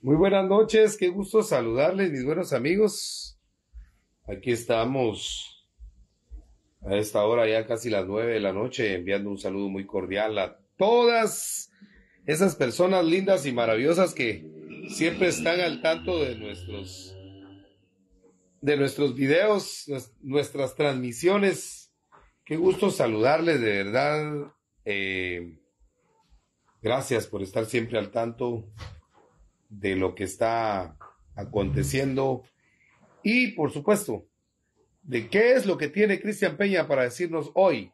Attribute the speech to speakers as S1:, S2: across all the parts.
S1: Muy buenas noches, qué gusto saludarles, mis buenos amigos. Aquí estamos a esta hora, ya casi las nueve de la noche, enviando un saludo muy cordial a todas esas personas lindas y maravillosas que siempre están al tanto de nuestros de nuestros videos, nuestras transmisiones. Qué gusto saludarles, de verdad. Eh, gracias por estar siempre al tanto de lo que está aconteciendo y, por supuesto, de qué es lo que tiene Cristian Peña para decirnos hoy,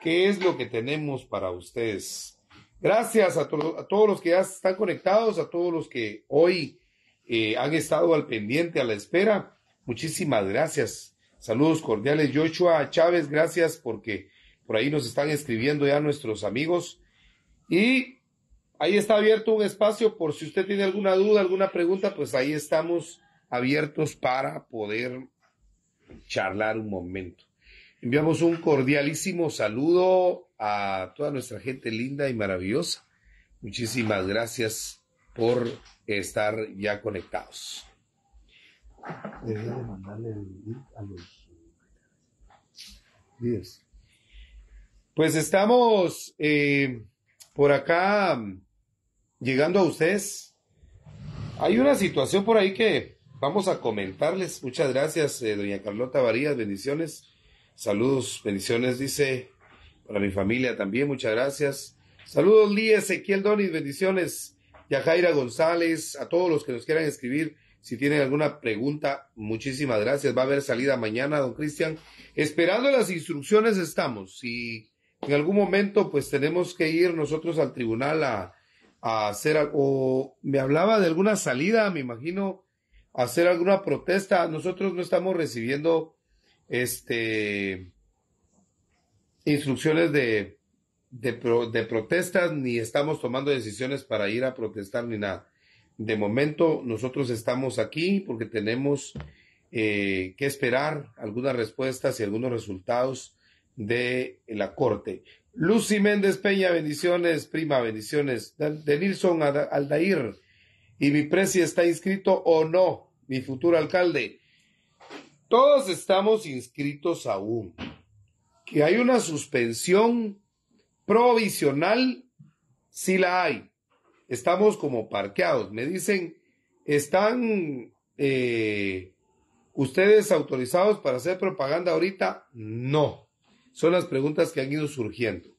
S1: qué es lo que tenemos para ustedes. Gracias a, todos los que ya están conectados, a todos los que hoy eh, han estado al pendiente, a la espera. Muchísimas gracias. Saludos cordiales. Joshua Chávez, gracias porque por ahí nos están escribiendo ya nuestros amigos. Y Ahí está abierto un espacio por si usted tiene alguna duda, alguna pregunta, pues ahí estamos abiertos para poder charlar un momento. Enviamos un cordialísimo saludo a toda nuestra gente linda y maravillosa. Muchísimas gracias por estar ya conectados. mandarle el link a los eh, Pues estamos eh, por acá llegando a ustedes. Hay una situación por ahí que vamos a comentarles. Muchas gracias, eh, doña Carlota Varías, bendiciones. Saludos, bendiciones, dice, para mi familia también, muchas gracias. Saludos, Lía Ezequiel Donis, bendiciones. Yajaira González, a todos los que nos quieran escribir, si tienen alguna pregunta, muchísimas gracias. Va a haber salida mañana, don Cristian. Esperando las instrucciones estamos. Si en algún momento, pues tenemos que ir nosotros al tribunal a, hacer o me hablaba de alguna salida, me imagino, hacer alguna protesta. Nosotros no estamos recibiendo este instrucciones de, de, protestas ni estamos tomando decisiones para ir a protestar ni nada. De momento nosotros estamos aquí porque tenemos eh, que esperar algunas respuestas y algunos resultados de la Corte. Lucy Méndez Peña, bendiciones, prima, bendiciones. De Nilson Aldair, y mi presi está inscrito o no, mi futuro alcalde. Todos estamos inscritos aún. Que hay una suspensión provisional, si la hay. Estamos como parqueados. Me dicen, ¿están eh, ustedes autorizados para hacer propaganda ahorita? No son las preguntas que han ido surgiendo.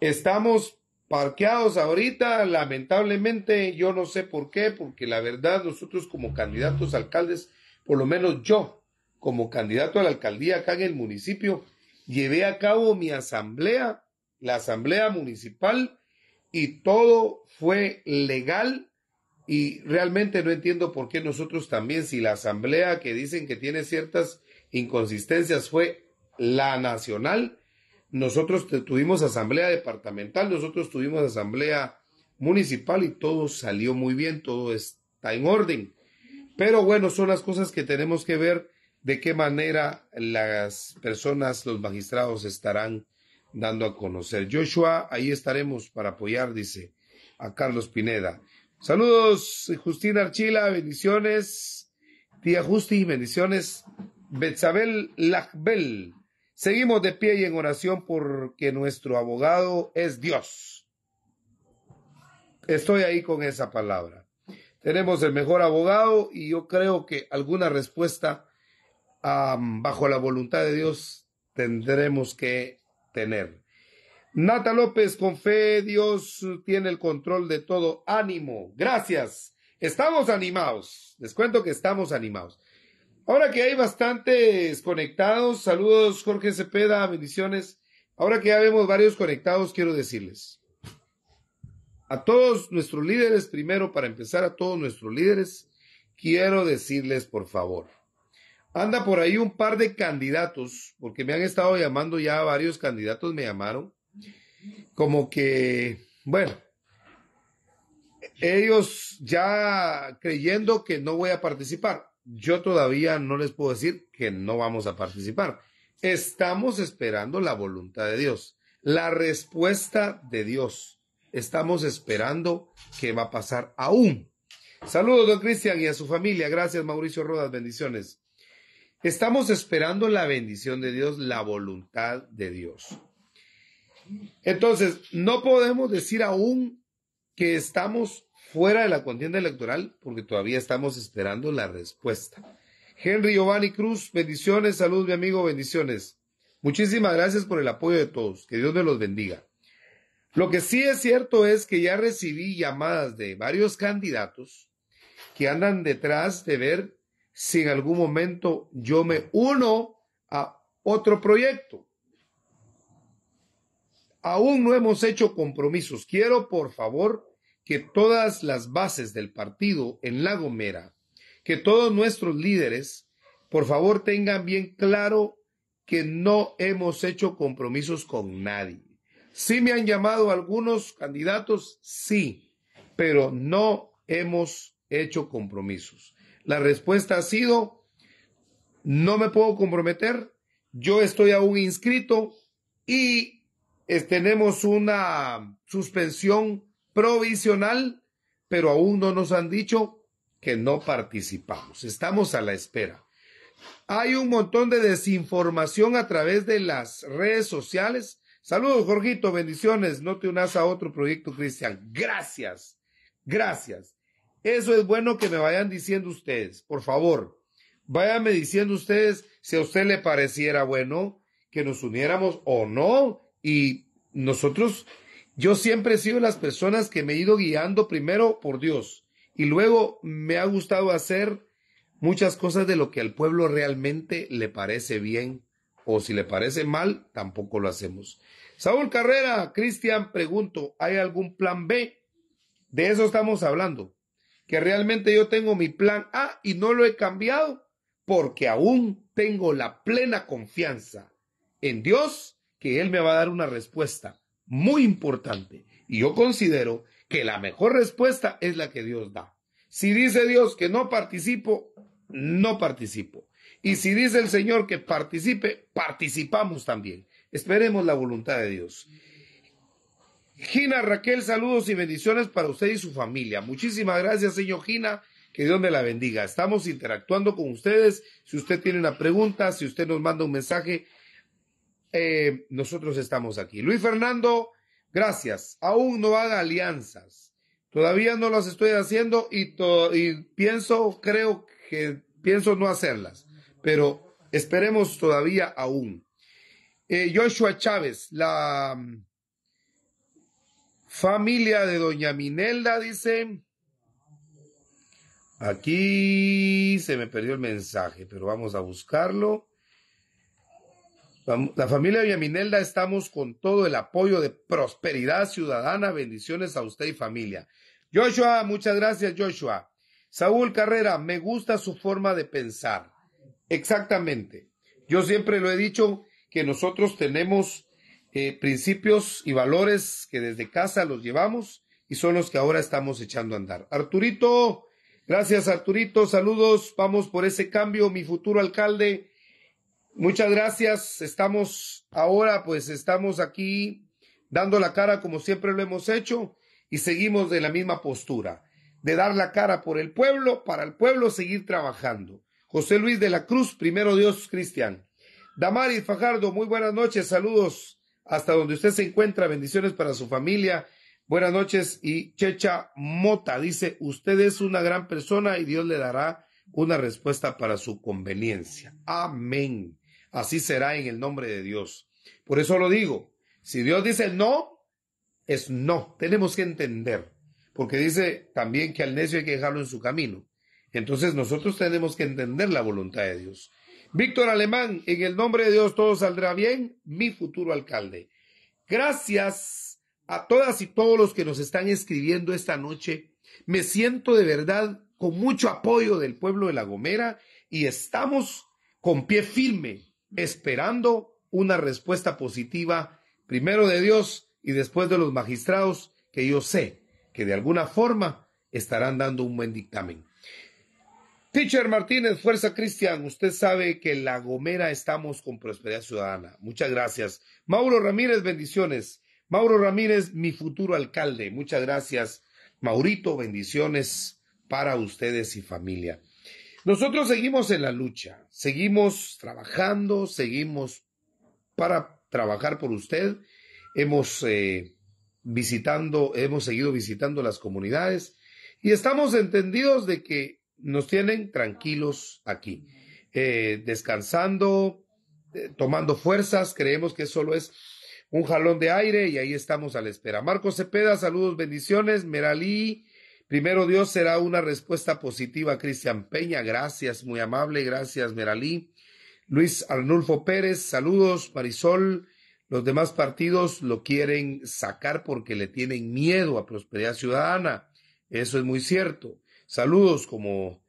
S1: Estamos parqueados ahorita, lamentablemente, yo no sé por qué, porque la verdad nosotros como candidatos a alcaldes, por lo menos yo como candidato a la alcaldía acá en el municipio, llevé a cabo mi asamblea, la asamblea municipal, y todo fue legal y realmente no entiendo por qué nosotros también, si la asamblea que dicen que tiene ciertas inconsistencias fue la nacional. Nosotros tuvimos asamblea departamental, nosotros tuvimos asamblea municipal y todo salió muy bien, todo está en orden. Pero bueno, son las cosas que tenemos que ver de qué manera las personas, los magistrados estarán dando a conocer. Joshua, ahí estaremos para apoyar, dice a Carlos Pineda. Saludos, Justina Archila, bendiciones. Tía Justi, bendiciones. Betzabel Lajbel, Seguimos de pie y en oración porque nuestro abogado es Dios. Estoy ahí con esa palabra. Tenemos el mejor abogado y yo creo que alguna respuesta bajo la voluntad de Dios tendremos que tener. Nata López, con fe, Dios tiene el control de todo. Ánimo, gracias. Estamos animados. Les cuento que estamos animados. Ahora que hay bastantes conectados, saludos Jorge Cepeda, bendiciones. Ahora que ya vemos varios conectados, quiero decirles a todos nuestros líderes, primero para empezar a todos nuestros líderes, quiero decirles por favor, anda por ahí un par de candidatos, porque me han estado llamando ya varios candidatos, me llamaron, como que, bueno, ellos ya creyendo que no voy a participar yo todavía no les puedo decir que no vamos a participar. Estamos esperando la voluntad de Dios, la respuesta de Dios. Estamos esperando qué va a pasar aún. Saludos, don Cristian, y a su familia. Gracias, Mauricio Rodas. Bendiciones. Estamos esperando la bendición de Dios, la voluntad de Dios. Entonces, no podemos decir aún que estamos fuera de la contienda electoral porque todavía estamos esperando la respuesta. Henry Giovanni Cruz, bendiciones, salud mi amigo, bendiciones. Muchísimas gracias por el apoyo de todos, que Dios me los bendiga. Lo que sí es cierto es que ya recibí llamadas de varios candidatos que andan detrás de ver si en algún momento yo me uno a otro proyecto. Aún no hemos hecho compromisos. Quiero, por favor, que todas las bases del partido en La Gomera, que todos nuestros líderes, por favor tengan bien claro que no hemos hecho compromisos con nadie. Sí me han llamado algunos candidatos, sí, pero no hemos hecho compromisos. La respuesta ha sido, no me puedo comprometer, yo estoy aún inscrito y tenemos una suspensión provisional, pero aún no nos han dicho que no participamos. Estamos a la espera. Hay un montón de desinformación a través de las redes sociales. Saludos, Jorgito, bendiciones. No te unas a otro proyecto, Cristian. Gracias, gracias. Eso es bueno que me vayan diciendo ustedes, por favor. Váyanme diciendo ustedes si a usted le pareciera bueno que nos uniéramos o no. Y nosotros yo siempre he sido las personas que me he ido guiando primero por Dios y luego me ha gustado hacer muchas cosas de lo que al pueblo realmente le parece bien o si le parece mal, tampoco lo hacemos. Saúl Carrera, Cristian, pregunto, ¿hay algún plan B? De eso estamos hablando, que realmente yo tengo mi plan A y no lo he cambiado porque aún tengo la plena confianza en Dios que Él me va a dar una respuesta muy importante. Y yo considero que la mejor respuesta es la que Dios da. Si dice Dios que no participo, no participo. Y si dice el Señor que participe, participamos también. Esperemos la voluntad de Dios. Gina Raquel, saludos y bendiciones para usted y su familia. Muchísimas gracias, señor Gina. Que Dios me la bendiga. Estamos interactuando con ustedes. Si usted tiene una pregunta, si usted nos manda un mensaje, eh, nosotros estamos aquí. Luis Fernando, gracias. Aún no haga alianzas. Todavía no las estoy haciendo y, pienso, creo que pienso no hacerlas, pero esperemos todavía aún. Eh, Joshua Chávez, la mm, familia de doña Minelda, dice, aquí se me perdió el mensaje, pero vamos a buscarlo. La familia Villaminelda estamos con todo el apoyo de Prosperidad Ciudadana. Bendiciones a usted y familia. Joshua, muchas gracias, Joshua. Saúl Carrera, me gusta su forma de pensar. Exactamente. Yo siempre lo he dicho que nosotros tenemos eh, principios y valores que desde casa los llevamos y son los que ahora estamos echando a andar. Arturito, gracias Arturito, saludos, vamos por ese cambio, mi futuro alcalde Muchas gracias. Estamos ahora, pues estamos aquí dando la cara como siempre lo hemos hecho y seguimos de la misma postura, de dar la cara por el pueblo, para el pueblo seguir trabajando. José Luis de la Cruz, primero Dios Cristian. Damaris Fajardo, muy buenas noches, saludos hasta donde usted se encuentra, bendiciones para su familia. Buenas noches y Checha Mota dice, usted es una gran persona y Dios le dará una respuesta para su conveniencia. Amén así será en el nombre de Dios. Por eso lo digo, si Dios dice no, es no. Tenemos que entender, porque dice también que al necio hay que dejarlo en su camino. Entonces nosotros tenemos que entender la voluntad de Dios. Víctor Alemán, en el nombre de Dios todo saldrá bien, mi futuro alcalde. Gracias a todas y todos los que nos están escribiendo esta noche. Me siento de verdad con mucho apoyo del pueblo de La Gomera y estamos con pie firme esperando una respuesta positiva, primero de Dios y después de los magistrados, que yo sé que de alguna forma estarán dando un buen dictamen. Teacher Martínez, Fuerza Cristian, usted sabe que en La Gomera estamos con Prosperidad Ciudadana. Muchas gracias. Mauro Ramírez, bendiciones. Mauro Ramírez, mi futuro alcalde. Muchas gracias. Maurito, bendiciones para ustedes y familia. Nosotros seguimos en la lucha, seguimos trabajando, seguimos para trabajar por usted. Hemos eh, visitando, hemos seguido visitando las comunidades y estamos entendidos de que nos tienen tranquilos aquí, eh, descansando, eh, tomando fuerzas. Creemos que solo es un jalón de aire y ahí estamos a la espera. Marcos Cepeda, saludos, bendiciones. Meralí Primero Dios será una respuesta positiva. Cristian Peña, gracias, muy amable, gracias Meralí. Luis Arnulfo Pérez, saludos, Marisol. Los demás partidos lo quieren sacar porque le tienen miedo a Prosperidad Ciudadana. Eso es muy cierto. Saludos, como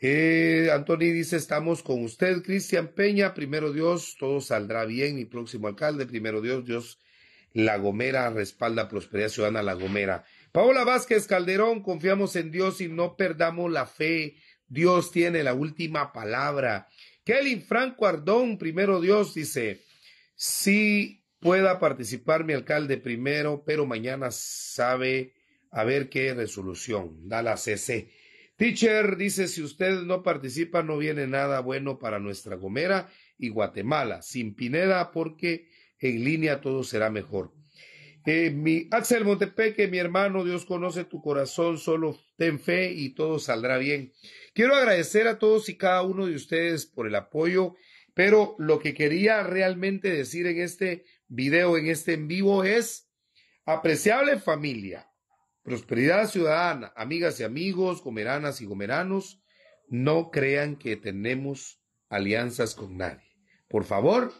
S1: eh, dice, estamos con usted, Cristian Peña. Primero Dios, todo saldrá bien. Mi próximo alcalde, primero Dios, Dios la Gomera respalda Prosperidad Ciudadana La Gomera. Paola Vázquez Calderón, confiamos en Dios y no perdamos la fe. Dios tiene la última palabra. Kelly Franco Ardón, primero Dios, dice, sí pueda participar mi alcalde primero, pero mañana sabe a ver qué resolución da la CC. Teacher dice, si usted no participa, no viene nada bueno para nuestra Gomera y Guatemala, sin Pineda, porque en línea todo será mejor. Eh, mi Axel Montepeque, mi hermano, Dios conoce tu corazón, solo ten fe y todo saldrá bien. Quiero agradecer a todos y cada uno de ustedes por el apoyo, pero lo que quería realmente decir en este video, en este en vivo, es apreciable familia, prosperidad ciudadana, amigas y amigos, gomeranas y gomeranos, no crean que tenemos alianzas con nadie. Por favor,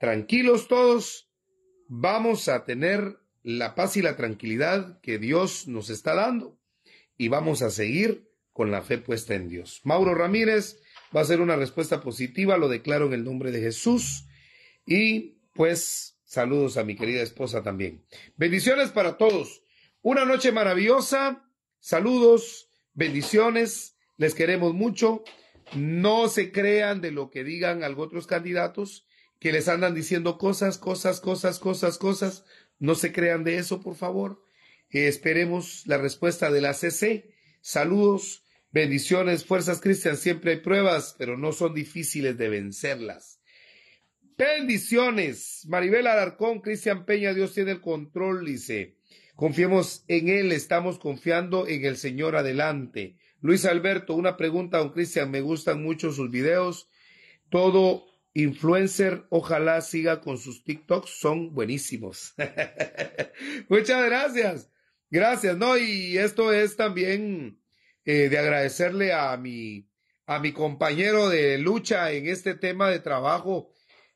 S1: tranquilos todos, vamos a tener la paz y la tranquilidad que Dios nos está dando y vamos a seguir con la fe puesta en Dios. Mauro Ramírez va a ser una respuesta positiva, lo declaro en el nombre de Jesús y pues saludos a mi querida esposa también. Bendiciones para todos. Una noche maravillosa. Saludos, bendiciones. Les queremos mucho. No se crean de lo que digan algunos otros candidatos que les andan diciendo cosas, cosas, cosas, cosas, cosas. No se crean de eso, por favor. Eh, esperemos la respuesta de la CC. Saludos, bendiciones, fuerzas cristianas. Siempre hay pruebas, pero no son difíciles de vencerlas. Bendiciones. Maribel Alarcón, Cristian Peña, Dios tiene el control, dice. Confiemos en Él, estamos confiando en el Señor adelante. Luis Alberto, una pregunta, don Cristian, me gustan mucho sus videos. Todo influencer, ojalá siga con sus TikToks, son buenísimos. Muchas gracias. Gracias, ¿no? Y esto es también eh, de agradecerle a mi, a mi compañero de lucha en este tema de trabajo,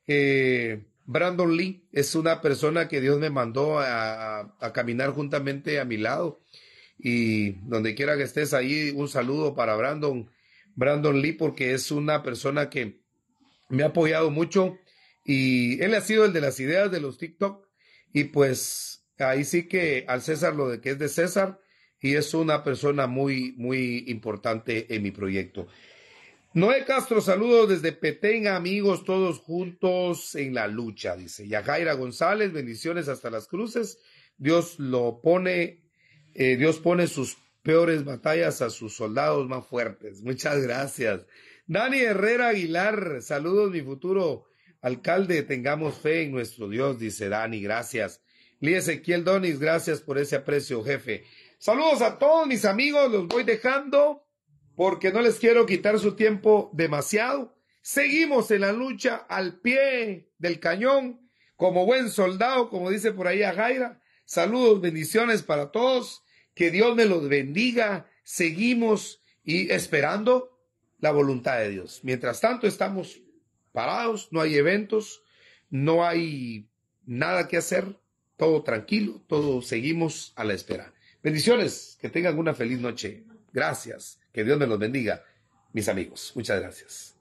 S1: eh, Brandon Lee. Es una persona que Dios me mandó a, a caminar juntamente a mi lado. Y donde quiera que estés ahí, un saludo para Brandon, Brandon Lee, porque es una persona que me ha apoyado mucho y él ha sido el de las ideas de los TikTok y pues ahí sí que al César lo de que es de César y es una persona muy, muy importante en mi proyecto. Noé Castro, saludos desde Petén, amigos, todos juntos en la lucha, dice. Yajaira González, bendiciones hasta las cruces. Dios lo pone, eh, Dios pone sus peores batallas a sus soldados más fuertes. Muchas gracias. Dani Herrera Aguilar, saludos mi futuro alcalde, tengamos fe en nuestro Dios, dice Dani, gracias. Lía Ezequiel Donis, gracias por ese aprecio, jefe. Saludos a todos mis amigos, los voy dejando porque no les quiero quitar su tiempo demasiado. Seguimos en la lucha al pie del cañón, como buen soldado, como dice por ahí a Jaira. Saludos, bendiciones para todos. Que Dios me los bendiga. Seguimos y esperando la voluntad de Dios. Mientras tanto estamos parados, no hay eventos, no hay nada que hacer, todo tranquilo, todos seguimos a la espera. Bendiciones, que tengan una feliz noche. Gracias, que Dios me los bendiga, mis amigos. Muchas gracias.